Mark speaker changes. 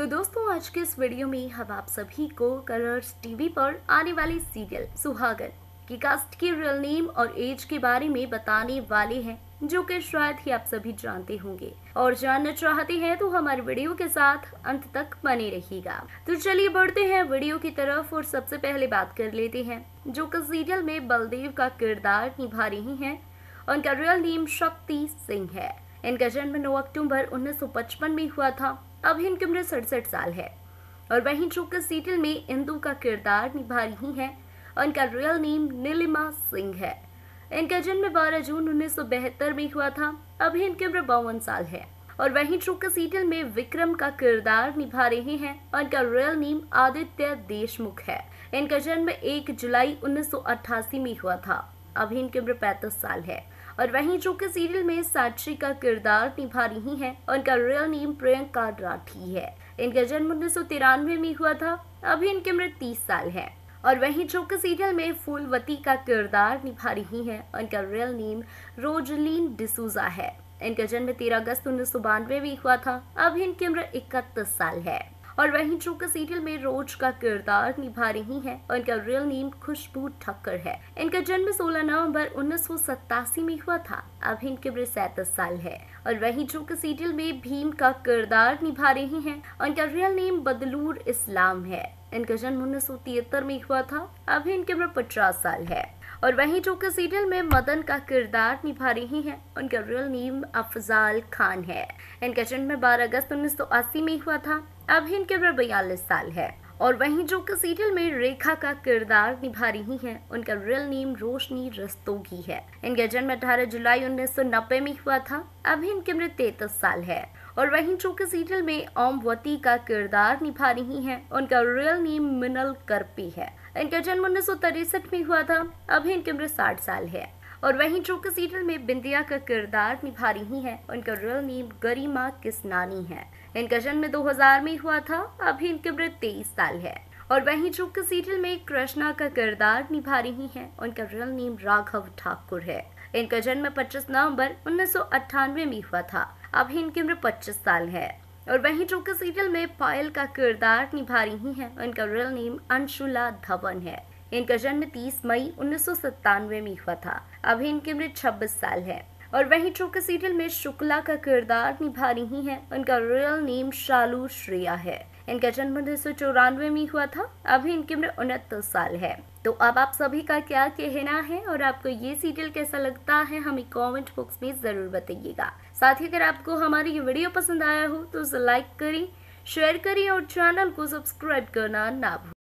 Speaker 1: तो दोस्तों आज के इस वीडियो में हम आप सभी को कलर्स टीवी पर आने वाली सीरियल सुहागन की कास्ट के रियल नेम और एज के बारे में बताने वाले हैं जो कि शायद ही आप सभी जानते होंगे और जानना चाहते हैं तो हमारे वीडियो के साथ अंत तक बने रहिएगा तो चलिए बढ़ते हैं वीडियो की तरफ और सबसे पहले बात कर लेते हैं जो कि सीरियल में बलदेव का किरदार निभा रही है उनका रियल नेम शक्ति सिंह है इनका जन्म नौ अक्टूबर उन्नीस में हुआ था अभी इनकी उम्र सड़सठ साल है और वहीं ट्रू सीटल में इंदु का किरदार निभा रही हैं इनका रियल नेम नीलिमा सिंह है इनका जन्म 12 जून उन्नीस में हुआ था अभी इनकी उम्र बावन साल है और वहीं ट्रू सीटल में विक्रम का किरदार निभा रहे हैं और इनका रियल नेम आदित्य देशमुख है इनका जन्म 1 जुलाई 1988 में हुआ था अभी इनकी उम्र पैंतीस साल है और वहीं जो कि सीरियल में साक्षी का किरदार निभा रही हैं उनका रियल नेम प्रियंका राठी है इनका जन्म उन्नीस में हुआ था अभी इनकी उम्र तीस साल है और वहीं जो कि सीरियल में फूलवती का किरदार निभा रही हैं उनका रियल नेम रोजलीन डिसूजा है इनका जन्म तेरह अगस्त उन्नीस में हुआ था अभी इनकी उम्र इकतीस साल है और वहीं जो कि सीरियल में रोज का किरदार निभा रही हैं उनका रियल नेम खुशबू ठक्कर है इनका जन्म 16 नवंबर उन्नीस में हुआ था अब इनकी उम्र सैंतीस साल है और वहीं जो कि सीरियल में भीम का किरदार निभा रहे हैं उनका रियल नेम बदलूर इस्लाम है इनका जन्म उन्नीस सौ तिहत्तर में हुआ था अभी इनकी उम्र पचास साल है और वहीं जो कि सीरियल में मदन का किरदार निभा रहे हैं उनका रियल नेम अफजाल खान है इनका जन्म 12 अगस्त 1980 में हुआ था अभी इनकी उम्र बयालीस साल है और वहीं जो कि सीरियल में रेखा का किरदार निभा रही हैं उनका रियल नेम रोशनी रस्तोगी है इनका जन्म 18 जुलाई उन्नीस में हुआ था अभी इनकी उम्र तैतीस साल है और वहीं जो कि सीरियल में ओमवती का किरदार निभा रही हैं उनका रियल नेम मिनल करपी है इनका जन्म उन्नीस में हुआ था अभी इनकी उम्र साठ साल है और वहीं जो कि सीरियल में बिंदिया का किरदार निभा रही हैं उनका रियल नेम गरिमा किसनानी है इनका जन्म 2000 में हुआ था अभी इनकी उम्र तेईस साल है और वहीं जो कि सीरियल में कृष्णा का किरदार निभा रही हैं उनका रियल नेम राघव ठाकुर है इनका जन्म 25 नवंबर उन्नीस में हुआ था अभी इनकी उम्र 25 साल है और वहीं जो कि सीरियल में पायल का किरदार निभा रही हैं उनका रियल नेम अंशुला धवन है इनका जन्म 30 मई उन्नीस में हुआ था अभी इनकी उम्र 26 साल है और वहीं चूक सीरियल में शुक्ला का किरदार निभा रही हैं उनका रियल नेम शालू श्रेया है इनका जन्म उन्नीस सौ चौरानवे में हुआ था अभी इनकी उम्र उनहत्तर साल है तो अब आप सभी का क्या कहना है और आपको ये सीरियल कैसा लगता है हमें कमेंट बॉक्स में ज़रूर बताइएगा साथ ही अगर आपको हमारी ये वीडियो पसंद आया हो तो उसे लाइक करें शेयर करें और चैनल को सब्सक्राइब करना ना भूलें